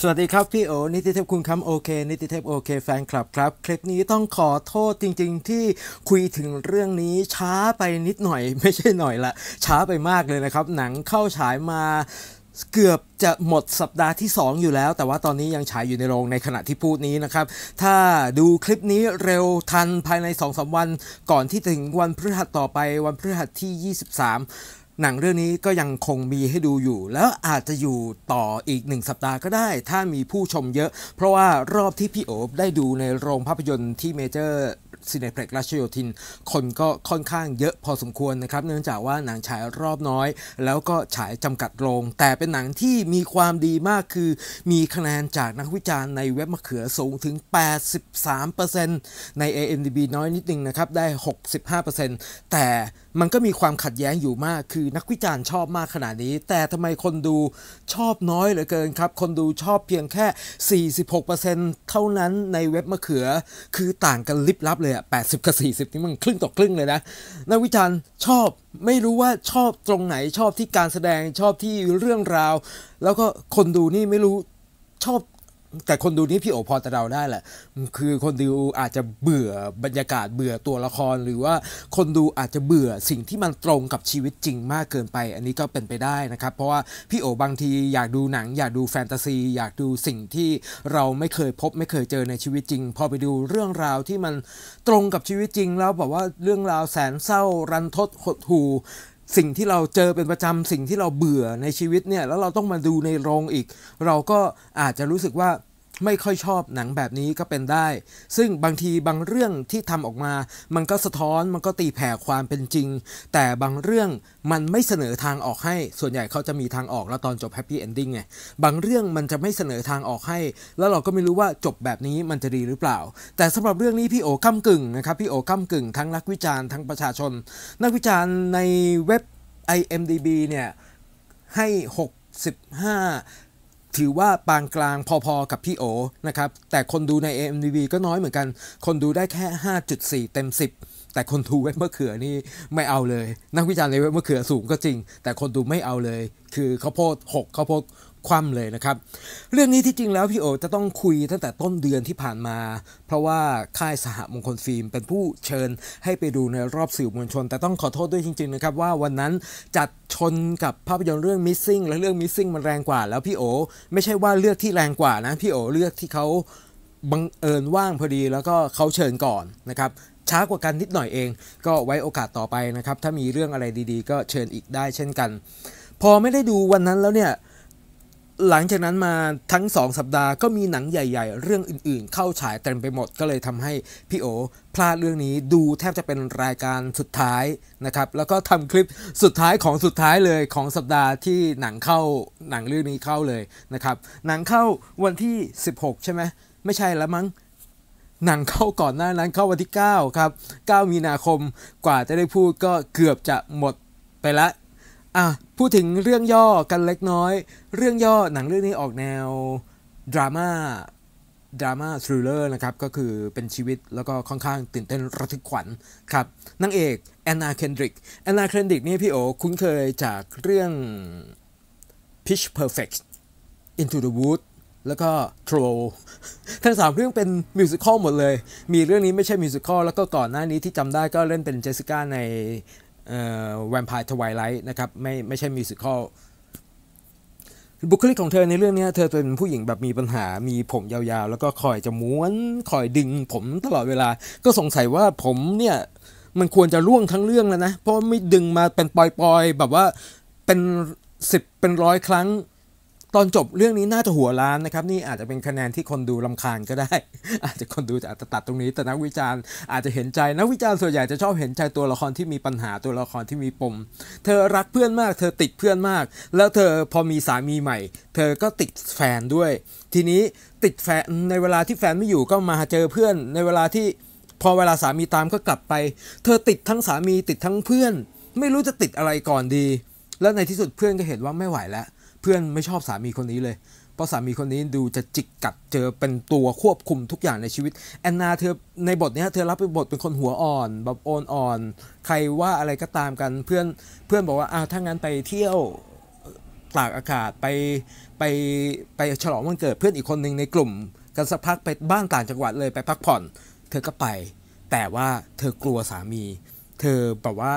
สวัสดีครับ พี่โอนิติเทพคุณคำโอเคนิติเทพโอเค แฟนคลับครับคลิปนี้ต้องขอโทษจริงๆ ที่คุยถึงเรื่องนี้ช้าไปนิดหน่อย ไม่ใช่หน่อยละ ช้าไปมากเลยนะครับหนังเข้าฉายมาเกือบจะหมดสัปดาห์ที่ 2 อยู่แล้ว แต่ว่าตอนนี้ยังฉายอยู่ในโรงในขณะที่พูดนี้นะครับ ถ้าดูคลิปนี้เร็วทันภายใน2อสวันก่อนที่ถึงวันพฤหัสต่อไปวันพฤหัสที่23หนังเรื่องนี้ก็ยังคงมีให้ดูอยู่ แล้วอาจจะอยู่ต่ออีกหนึ่งสัปดาห์ก็ได้ ถ้ามีผู้ชมเยอะ เพราะว่ารอบที่พี่โอบได้ดูในโรงภาพยนตร์ที่เมเจอร์ซีเนเพล็กราชโยธิน คนก็ค่อนข้างเยอะพอสมควรนะครับ เนื่องจากว่าหนังฉายรอบน้อย แล้วก็ฉายจำกัดโรง แต่เป็นหนังที่มีความดีมากคือมีคะแนนจากนักวิจารณ์ในเว็บมะเขือสูงถึง 83%ใน AMDB น้อยนิดนึงนะครับได้ 65%แต่มันก็มีความขัดแย้งอยู่มาก คือนักวิจารณ์ชอบมากขนาดนี้ แต่ทำไมคนดูชอบน้อยเหลือเกินครับ คนดูชอบเพียงแค่ 46%เท่านั้นในเว็บมะเขือ คือต่างกันลิบลับ เลยอะ80 กับ 40 นี่มันครึ่งต่อครึ่งเลยนะ นักวิจารณ์ชอบ ไม่รู้ว่าชอบตรงไหน ชอบที่การแสดง ชอบที่เรื่องราว แล้วก็คนดูนี่ไม่รู้ชอบแต่คนดูนี้พี่โอพอจะเดาได้แหละ คือคนดูอาจจะเบื่อบรรยากาศเบื่อตัวละคร หรือว่าคนดูอาจจะเบื่อสิ่งที่มันตรงกับชีวิตจริงมากเกินไป อันนี้ก็เป็นไปได้นะครับเพราะว่า พี่โอบางทีอยากดูหนัง อยากดูแฟนตาซีอยากดูสิ่งที่เราไม่เคยพบไม่เคยเจอในชีวิตจริงพอไปดูเรื่องราวที่มันตรงกับชีวิตจริง แล้วแบบว่าเรื่องราวแสนเศร้า รันทดหดหู่สิ่งที่เราเจอเป็นประจำสิ่งที่เราเบื่อในชีวิตเนี่ย แล้วเราต้องมาดูในโรงอีก เราก็อาจจะรู้สึกว่าไม่ค่อยชอบหนังแบบนี้ก็เป็นได้ ซึ่งบางทีบางเรื่องที่ทำออกมามันก็สะท้อนมันก็ตีแผ่ความเป็นจริง แต่บางเรื่องมันไม่เสนอทางออกให้ ส่วนใหญ่เขาจะมีทางออกแล้วตอนจบแฮปปี้เอนดิ้งไงบางเรื่องมันจะไม่เสนอทางออกให้ แล้วเราก็ไม่รู้ว่าจบแบบนี้มันจะดีหรือเปล่า แต่สำหรับเรื่องนี้พี่โอก้ากึ่งนะครับพี่โอก้ากึ่งทั้งนักวิจารณ์ทั้งประชาชน นักวิจารณ์ในเว็บ IMDB เนี่ยให้6 15ถือว่าปานกลางพอๆกับพี่โอนะครับแต่คนดูใน AMDB ก็น้อยเหมือนกันคนดูได้แค่ 5.4 เต็ม 10 แต่คนดูเว็บมะเขือนี่ไม่เอาเลย นักวิจารณ์ในเว็บมะเขือสูงก็จริง แต่คนดูไม่เอาเลย คือข้าโพด6ข้าโพดคว่ำเลยนะครับ เรื่องนี้ที่จริงแล้วพี่โอจะต้องคุยตั้งแต่ต้นเดือนที่ผ่านมา เพราะว่าค่ายสหมงคลฟิล์ม เป็นผู้เชิญให้ไปดูในรอบสื่อมวลชน แต่ต้องขอโทษด้วยจริงๆนะครับว่าวันนั้นจัดชนกับภาพยนตร์เรื่อง missing และเรื่อง missing มันแรงกว่า แล้วพี่โอไม่ใช่ว่าเลือกที่แรงกว่านะ พี่โอเลือกที่เขาบังเอิญว่างพอดี แล้วก็เขาเชิญก่อนนะครับช้ากว่ากันนิดหน่อยเอง ก็ไว้โอกาสต่อไปนะครับถ้ามีเรื่องอะไรดี ๆ ก็เชิญอีกได้เช่นกัน พอไม่ได้ดูวันนั้นแล้วเนี่ยหลังจากนั้นมาทั้ง 2 สัปดาห์ก็มีหนังใหญ่ ๆ เรื่องอื่นๆ เข้าฉายเต็มไปหมดก็เลยทำให้พี่โอพลาดเรื่องนี้ดูแทบจะเป็นรายการสุดท้ายนะครับแล้วก็ทำคลิปสุดท้ายของสุดท้ายเลยของสัปดาห์ที่หนังเข้าหนังเรื่องนี้เข้าเลยนะครับ หนังเข้าวันที่ 16ใช่ไหมไม่ใช่แล้วมั้งหนังเข้าก่อนหน้านั้นเข้าวันที่ 9 ครับ9มีนาคมกว่าจะได้พูดก็เกือบจะหมดไปละอ่ะพูดถึงเรื่องย่อกันเล็กน้อย เรื่องย่อหนังเรื่องนี้ออกแนว ดราม่าดราม่าทริลเลอร์นะครับ ก็คือเป็นชีวิตแล้วก็ค่อนข้างตื่นเต้นระทึกขวัญครับนางเอก แอนนาเคนดริก แอนนาเคนดริกนี่พี่โอคุ้นเคยจากเรื่อง Pitch Perfect Into the Wood แล้วก็ Troll ทั้งสามเรื่องเป็นมิวสิควลหมดเลย มีเรื่องนี้ไม่ใช่มิวสิควลแล้วก็ก่อนหน้านี้ที่จำได้ก็เล่นเป็นเจสสิก้าในแวมไพร์ทวายไลท์นะครับ ไม่ ไม่ใช่มิวสิควลบุคลิกของเธอในเรื่องนี้ เธอเป็นผู้หญิงแบบมีปัญหา มีผมยาวๆ แล้วก็คอยจะม้วน คอยดึงผมตลอดเวลา ก็สงสัยว่าผมเนี่ย มันควรจะร่วงทั้งเรื่องแล้วนะ เพราะไม่ดึงมาเป็นปล่อยๆ แบบว่า เป็นสิบเป็นร้อยครั้งตอนจบเรื่องนี้น่าจะหัวล้านนะครับนี่อาจจะเป็นคะแนนที่คนดูลำคาญก็ได้ อาจจะคนดูจะอาจจะตัดตรงนี้ แต่นักวิจารณ์อาจจะเห็นใจนักวิจารณ์ส่วนใหญ่จะชอบเห็นใจตัวละครที่มีปัญหาตัวละครที่มีปมเธอรักเพื่อนมาก เธอติดเพื่อนมาก แล้วเธอพอมีสามีใหม่ เธอก็ติดแฟนด้วย ทีนี้ติดแฟนในเวลาที่แฟนไม่อยู่ก็มาเจอเพื่อนในเวลาที่พอเวลาสามีตามก็กลับไป เธอติดทั้งสามีติดทั้งเพื่อน ไม่รู้จะติดอะไรก่อนดี แล้วในที่สุดเพื่อนก็เห็นว่าไม่ไหวแล้วเพื่อนไม่ชอบสามีคนนี้เลย เพราะสามีคนนี้ดูจะจิกกัดเจอเป็นตัวควบคุมทุกอย่างในชีวิต แอนนาเธอในบทนี้เธอรับเป็นบทเป็นคนหัวอ่อนแบบโอนอ่อนใครว่าอะไรก็ตามกันเพื่อนเพื่อนบอกว่าอ้าวถ้างั้นไปเที่ยวตากอากาศไปไปไปฉลองวันเกิดเพื่อนอีกคนหนึ่งในกลุ่ม กันสักพักไปบ้านต่างจังหวัดเลยไปพักผ่อน เธอก็ไป แต่ว่าเธอกลัวสามี เธอแบบว่า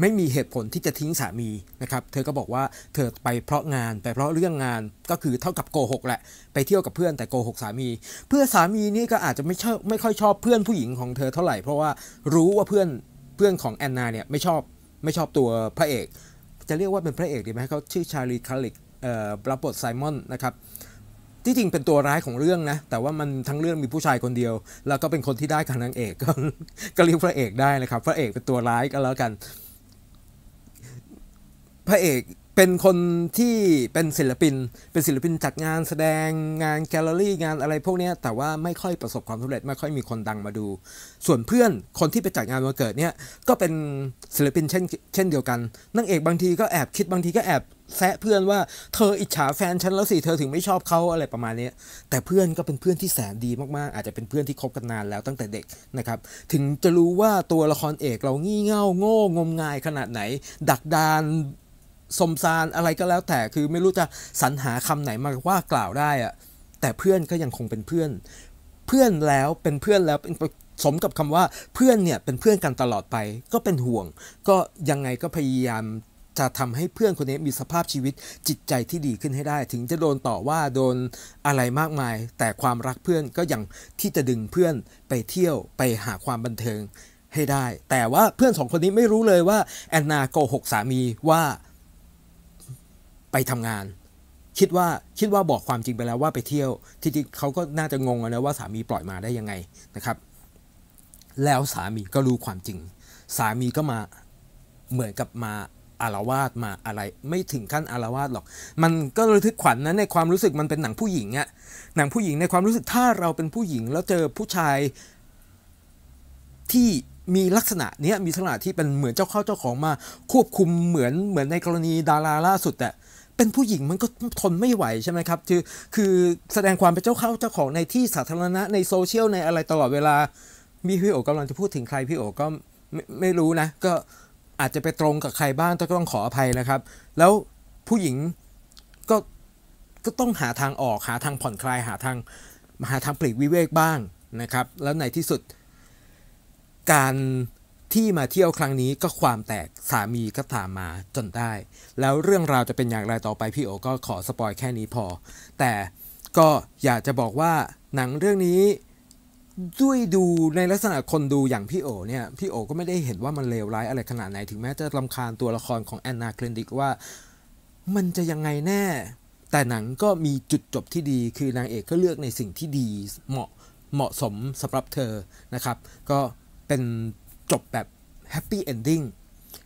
ไม่มีเหตุผลที่จะทิ้งสามีนะครับ เธอก็บอกว่าเธอไปเพราะงานไปเพราะเรื่องงานก็คือเท่ากับโกหกแหละไปเที่ยวกับเพื่อนแต่โกหกสามี เพื่อสามีนี่ก็อาจจะไม่ชอบไม่ค่อยชอบเพื่อนผู้หญิงของเธอเท่าไหร่เพราะว่ารู้ว่าเพื่อนเพื่อนของแอนนาเนี่ยไม่ชอบไม่ชอบตัวพระเอก จะเรียกว่าเป็นพระเอกดีไหมเขาชื่อชาลีคาลิกรับบทไซมอนนะครับที่จริงเป็นตัวร้ายของเรื่องนะแต่ว่ามันทั้งเรื่องมีผู้ชายคนเดียว แล้วก็เป็นคนที่ได้กับนางเอกก็เรียกพระเอกได้นะครับ พระเอกเป็นตัวร้ายก็แล้วกันพระเอกเป็นคนที่เป็นศิลปิน เป็นศิลปินจัดงานแสดงงานแกลเลอรี่งานอะไรพวกนี้แต่ว่าไม่ค่อยประสบความสำเร็จไม่ค่อยมีคนดังมาดู ส่วนเพื่อนคนที่ไปจัดงานมาเกิดเนี่ยก็เป็นศิลปิน เช่นเช่นเดียวกันนางเอกบางทีก็แอบคิดบางทีก็แอบแซะเพื่อนว่าเธออิจฉาแฟนฉันแล้วสิเธอถึงไม่ชอบเขาอะไรประมาณนี้แต่เพื่อนก็เป็นเพื่อนที่แสนดีมากๆอาจจะเป็นเพื่อนที่คบกันนานแล้วตั้งแต่เด็กนะครับถึงจะรู้ว่าตัวละครเอกเรางี่เง่าโง่งมงายขนาดไหน ดักดานสมซานอะไรก็แล้วแต่คือไม่รู้จะสรรหาคำไหนมาว่ากล่าวได้อะแต่เพื่อนก็ยังคงเป็นเพื่อน เพื่อนแล้วเป็นเพื่อนแล้วเป็นสมกับคำว่าเพื่อนเนี่ยเป็นเพื่อนกันตลอดไปก็เป็นห่วง ก็ยังไงก็พยายามจะทำให้เพื่อนคนนี้มีสภาพชีวิตจิตใจที่ดีขึ้นให้ได้ ถึงจะโดนต่อว่าโดนอะไรมากมาย แต่ความรักเพื่อนก็ยังที่จะดึงเพื่อนไปเที่ยวไปหาความบันเทิงให้ได้แต่ว่าเพื่อนสองคนนี้ไม่รู้เลยว่าแอนนาโกหกสามีว่าไปทำงานคิดว่า คิดว่าบอกความจริงไปแล้วว่าไปเที่ยว ที่จริงเขาก็น่าจะงงนะว่าสามีปล่อยมาได้ยังไงนะครับ แล้วสามีก็รู้ความจริง สามีก็มา เหมือนกับมาอารวาสมาอะไร ไม่ถึงขั้นอารวาสหรอก มันก็ระทึกขวัญนนะในความรู้สึกมันเป็นหนังผู้หญิงอะหนังผู้หญิงในความรู้สึกถ้าเราเป็นผู้หญิง แล้วเจอผู้ชายที่มีลักษณะเนี้ยมีลักษณะที่เป็นเหมือนเจ้าเข้าเจ้าของมา ควบคุมเหมือน เหมือนในกรณี ดาราล่าสุดอะเป็นผู้หญิงมันก็ทนไม่ไหวใช่ไหมครับคือคือแสดงความเป็นเจ้าเข้า เจ้าของในที่สาธารณะ ในโซเชียล ในอะไรตลอดเวลา มีพี่โอกำลังจะพูดถึงใครพี่โอก็ไม่ไม่รู้นะ ก็อาจจะไปตรงกับใครบ้างก็ต้องขออภัยนะครับ แล้วผู้หญิงก็ก็ต้องหาทางออก หาทางผ่อนคลาย หาทางหาทางปลีกวิเวกบ้างนะครับ แล้วในที่สุดการที่มาเที่ยวครั้งนี้ก็ความแตกสามีก็ตามมาจนได้ แล้วเรื่องราวจะเป็นอย่างไรต่อไปพี่โอก็ขอสปอยแค่นี้พอ แต่ก็อยากจะบอกว่าหนังเรื่องนี้ด้วยดูในลักษณะคนดูอย่างพี่โอเนี่ย พี่โอก็ไม่ได้เห็นว่ามันเลวร้ายอะไรขนาดไหนถึงแม้จะลำคาญตัวละครของแอนนาเคลนดิกว่ามันจะยังไงแน่ แต่หนังก็มีจุดจบที่ดี คือนางเอกก็เลือกในสิ่งที่ดีเหมาะเหมาะสมสำหรับเธอนะครับ ก็เป็นจบแบบแฮปปี้เอนดิ้ง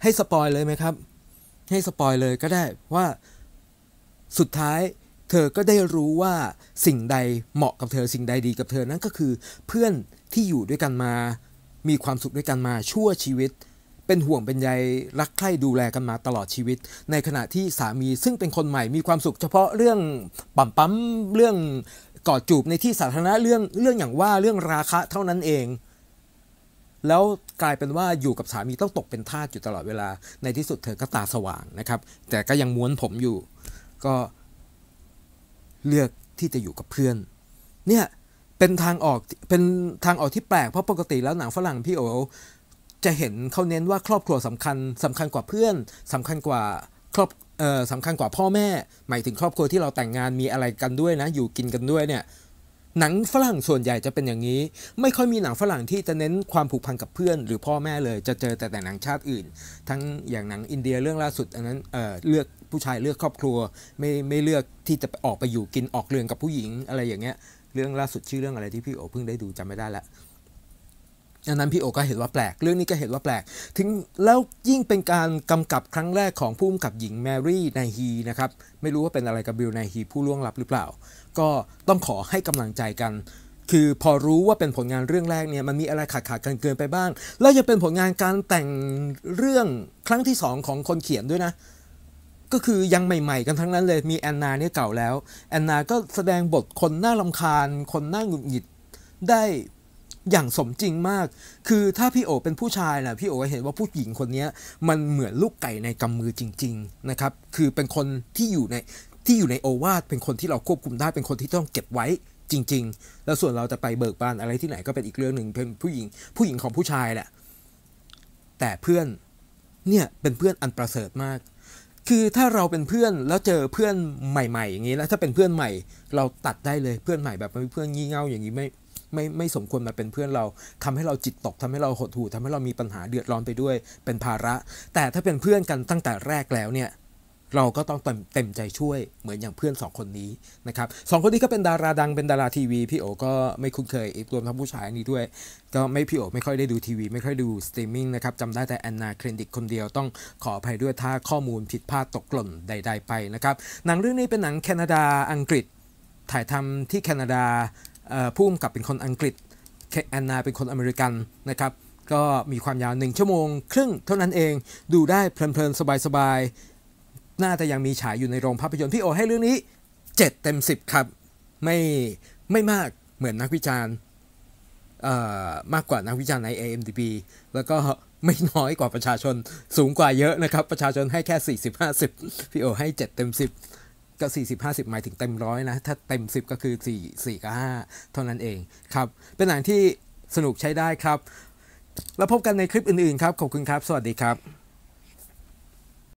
ให้สปอยเลยไหมครับ ให้สปอยเลยก็ได้ว่าสุดท้ายเธอก็ได้รู้ว่าสิ่งใดเหมาะกับเธอสิ่งใดดีกับเธอนั่นก็คือเพื่อนที่อยู่ด้วยกันมามีความสุขด้วยกันมาชั่วชีวิต เป็นห่วงเป็นใยรักใคร่ดูแลกันมาตลอดชีวิต ในขณะที่สามีซึ่งเป็นคนใหม่มีความสุขเฉพาะเรื่องปั๊มปั๊มเรื่องกอดจูบในที่สาธารณะเรื่องเรื่องอย่างว่าเรื่องราคะเท่านั้นเองแล้วกลายเป็นว่าอยู่กับสามีต้องตกเป็นทาสอยู่ตลอดเวลาในที่สุดเธอก็ตาสว่างนะครับ แต่ก็ยังม้วนผมอยู่ ก็เลือกที่จะอยู่กับเพื่อน เนี่ยเป็นทางออกเป็นทางออกที่แปลกเพราะปกติแล้วหนังฝรั่งพี่โอ จะเห็นเขาเน้นว่าครอบครัวสำคัญสำคัญกว่าเพื่อน สำคัญกว่าครอบสำคัญกว่าพ่อแม่หมายถึงครอบครัวที่เราแต่งงานมีอะไรกันด้วยนะ อยู่กินกันด้วยเนี่ยหนังฝรั่งส่วนใหญ่จะเป็นอย่างนี้ ไม่ค่อยมีหนังฝรั่งที่จะเน้นความผูกพันกับเพื่อนหรือพ่อแม่เลยจะเจอแต่แต่หนังชาติอื่น ทั้งอย่างหนังอินเดียเรื่องล่าสุดอันนั้นเเลือกผู้ชายเลือกครอบครัวไม่ไม่เลือกที่จะออกไปอยู่กินออกเรือนกับผู้หญิง อะไรอย่างเงี้ยเรื่องล่าสุดชื่อเรื่องอะไรที่พี่โอเพิ่งได้ดูจำไม่ได้ละอันนั้นพี่โอก็เห็นว่าแปลกเรื่องนี้ก็เห็นว่าแปลก ถึงแล้วยิ่งเป็นการกำกับครั้งแรกของผู้กำกับหญิงแมรี่ไนฮีนะครับไม่รู้ว่าเป็นอะไรกับบิลไนฮีผู้ล่วงลับหรือเปล่าก็ต้องขอให้กำลังใจกัน คือพอรู้ว่าเป็นผลงานเรื่องแรกเนี่ยมันมีอะไรขาดขาดกันเกินไปบ้าง แล้วยังเป็นผลงานการแต่งเรื่องครั้งที่ 2 ของคนเขียนด้วยนะก็คือยังใหม่ๆกันทั้งนั้นเลยมีแอนนาเนี่ยเก่าแล้วแอนนาก็แสดงบทคนน่าลำคาญคนน่าหงุดหงิดได้อย่างสมจริงมาก คือถ้าพี่โอเป็นผู้ชายแหละพี่โอเห็นว่าผู้หญิงคนนี้มันเหมือนลูกไก่ในกำมือจริงๆนะครับ คือเป็นคนที่อยู่ในที่อยู่ในโอวาทเป็นคนที่เราควบคุมได้ เป็นคนที่ต้องเก็บไว้จริง ๆ แล้วส่วนเราจะไปเบิกบานอะไรที่ไหนก็เป็นอีกเรื่องหนึ่งเป็นผู้หญิงผู้หญิงของผู้ชายแหละ แต่เพื่อนเนี่ยเป็นเพื่อนอันประเสริฐมาก คือถ้าเราเป็นเพื่อนแล้วเจอเพื่อนใหม่ๆอย่างนี้แล้วถ้าเป็นเพื่อนใหม่ เราตัดได้เลยเพื่อนใหม่แบบเพื่อนงี่เง่าอย่างนี้ไม่ไม่ไม่สมควรมาเป็นเพื่อนเราทำให้เราจิตตกทำให้เราหดหู่ทาให้เรามีปัญหาเดือดร้อนไปด้วยเป็นภาระ แต่ถ้าเป็นเพื่อนกันตั้งแต่แรกแล้วเนี่ยเราก็ต้องเต็มใจช่วย เหมือนอย่างเพื่อน 2 คนนี้นะครับสคนนี้ก็เป็นดาราดังเป็นดาราทีวีพี่โอก็ไม่คุ้นเคย อีกรวมทั้งผู้ชายนี้ด้วย ก็ไม่พี่โอไม่ค่อยได้ดูทีวีไม่ค่อยดูสตรีมมิ่งนะครับจำได้แต่แอนนาเครนดิกคนเดียวต้องขออภัยด้วยถ้าข้อมูลผิดพลาดตกหล่นใดๆไปนะครับหนังเรื่องนี้เป็นหนังแคนาดาอังกฤษ ถ่ายทำที่แคนาดาผู้กกับเป็นคนอังกฤษแอนนา เป็นคนอเมริกันนะครับ ก็มีความยาว 1 ชั่วโมงครึ่งเท่านั้นเองดูได้เพลินๆสบายๆน่าจะยังมีฉายอยู่ในโรงภาพยนตร์พี่โอให้เรื่องนี้ 7เต็ม10 ครับไม่ไม่มากเหมือนนักวิจารณ์มากกว่านักวิจารณ์ใน AMDB แล้วก็ไม่น้อยกว่าประชาชนสูงกว่าเยอะนะครับ ประชาชนให้แค่ 40-50พี่โอให้7 เต็ม 10ก็40 50หมายถึงเต็มร้อยนะ ถ้าเต็ม10ก็คือ4 4 กับ 5 เท่านั้นเองครับ เป็นหนังที่สนุกใช้ได้ครับ แล้วพบกันในคลิปอื่นๆครับ ขอบคุณครับ สวัสดีครับ